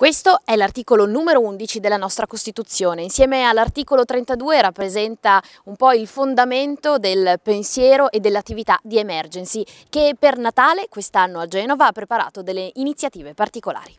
Questo è l'articolo numero 11 della nostra Costituzione. Insieme all'articolo 32 rappresenta un po' il fondamento del pensiero e dell'attività di Emergency che per Natale quest'anno a Genova ha preparato delle iniziative particolari.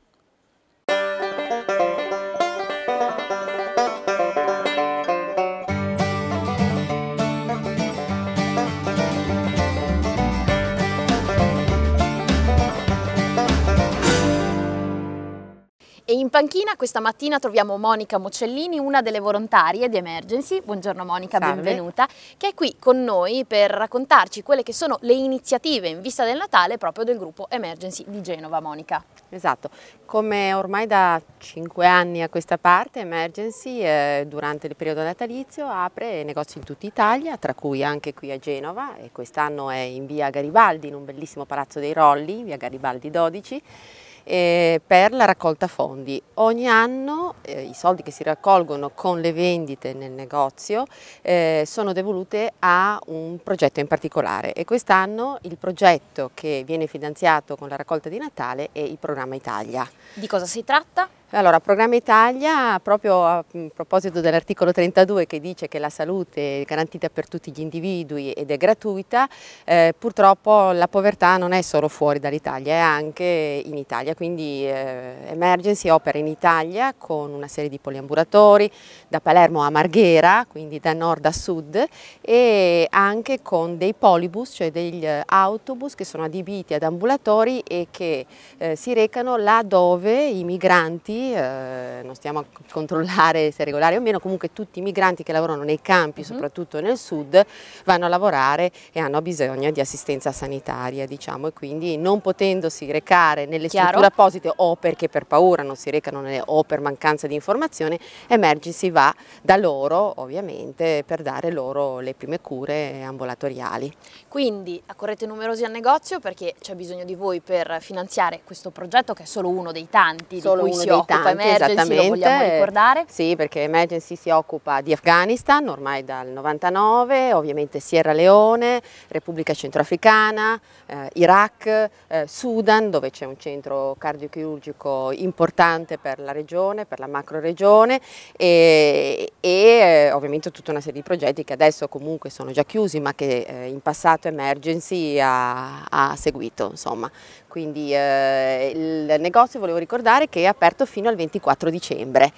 panchina questa mattina troviamo Monica Mocellini, una delle volontarie di Emergency. Buongiorno Monica, Salve. benvenuta, che è qui con noi per raccontarci quelle che sono le iniziative in vista del Natale proprio del gruppo Emergency di Genova. Monica. Esatto, come ormai da 5 anni a questa parte Emergency eh, durante il periodo natalizio apre negozi in tutta Italia, tra cui anche qui a Genova e quest'anno è in via Garibaldi, in un bellissimo palazzo dei Rolli, via Garibaldi 12 eh, per la raccolta fondi. Ogni anno eh, i soldi che si raccolgono con le vendite nel negozio eh, sono devolute a un progetto in particolare e quest'anno il progetto che viene finanziato con la raccolta di Natale è il programma Italia. Di cosa si tratta? Allora, Programma Italia, proprio a proposito dell'articolo 32 che dice che la salute è garantita per tutti gli individui ed è gratuita, eh, purtroppo la povertà non è solo fuori dall'Italia, è anche in Italia, quindi eh, Emergency opera in Italia con una serie di poliambulatori da Palermo a Marghera, quindi da nord a sud e anche con dei polibus, cioè degli eh, autobus che sono adibiti ad ambulatori e che eh, si recano là dove i migranti eh, non stiamo a controllare se è regolare o meno, comunque tutti i migranti che lavorano nei campi, uh mhm. -huh. soprattutto nel sud, vanno a lavorare e hanno bisogno di assistenza sanitaria, diciamo, e quindi non potendosi recare nelle Chiaro. strutture apposite o perché per paura non si recano nelle, o per mancanza di informazione, Emergi si va da loro, ovviamente, per dare loro le prime cure ambulatoriali. Quindi accorrete numerosi al negozio perché c'è bisogno di voi per finanziare questo progetto che è solo uno dei tanti solo di cui si occupa occupa Emergency, lo vogliamo ricordare? Sì, perché Emergency si occupa di Afghanistan ormai dal 99, ovviamente Sierra Leone, Repubblica Centroafricana, eh, Iraq, eh, Sudan, dove c'è un centro cardiochirurgico importante per la regione, per la macro regione e, e eh, ovviamente tutta una serie di progetti che adesso comunque sono già chiusi ma che eh, in passato Emergency ha, ha seguito. Insomma. Quindi eh, il negozio volevo ricordare che è aperto fino fino al 24 dicembre.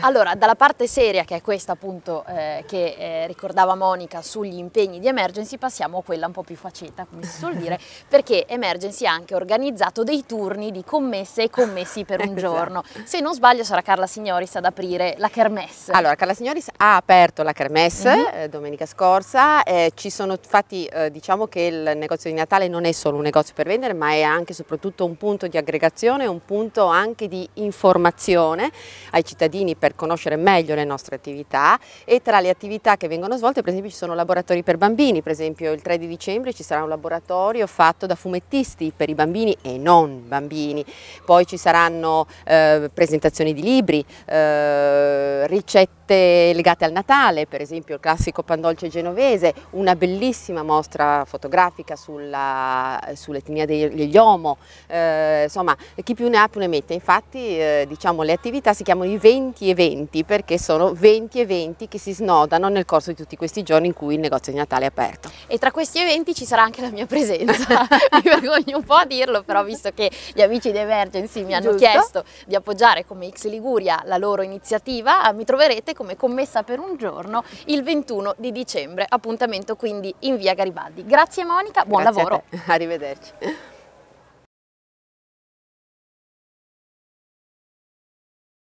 Allora, dalla parte seria, che è questa appunto eh, che eh, ricordava Monica sugli impegni di Emergency, passiamo a quella un po' più faceta, come si suol dire, perché Emergency ha anche organizzato dei turni di commesse e commessi per un esatto. giorno. Se non sbaglio sarà Carla Signoris ad aprire la kermesse. Allora, Carla Signoris ha aperto la kermesse mm -hmm. eh, domenica scorsa, eh, ci sono fatti, eh, diciamo che il negozio di Natale non è solo un negozio per vendere, ma è anche e soprattutto un punto di aggregazione, un punto anche di informazione ai cittadini per conoscere meglio le nostre attività e tra le attività che vengono svolte per esempio ci sono laboratori per bambini, per esempio il 3 di dicembre ci sarà un laboratorio fatto da fumettisti per i bambini e non bambini, poi ci saranno eh, presentazioni di libri, eh, ricette tutte legate al Natale, per esempio il classico pandolce genovese, una bellissima mostra fotografica sull'etnia sull degli Homo, eh, insomma chi più ne ha più ne mette, infatti eh, diciamo, le attività si chiamano i 20 eventi perché sono 20 eventi che si snodano nel corso di tutti questi giorni in cui il negozio di Natale è aperto. E tra questi eventi ci sarà anche la mia presenza, mi vergogno un po' a dirlo però visto che gli amici di Emergency mi hanno Giusto. chiesto di appoggiare come X Liguria la loro iniziativa, mi troverete come commessa per un giorno il 21 di dicembre, appuntamento quindi in via Garibaldi. Grazie Monica, buon Grazie lavoro. Arrivederci.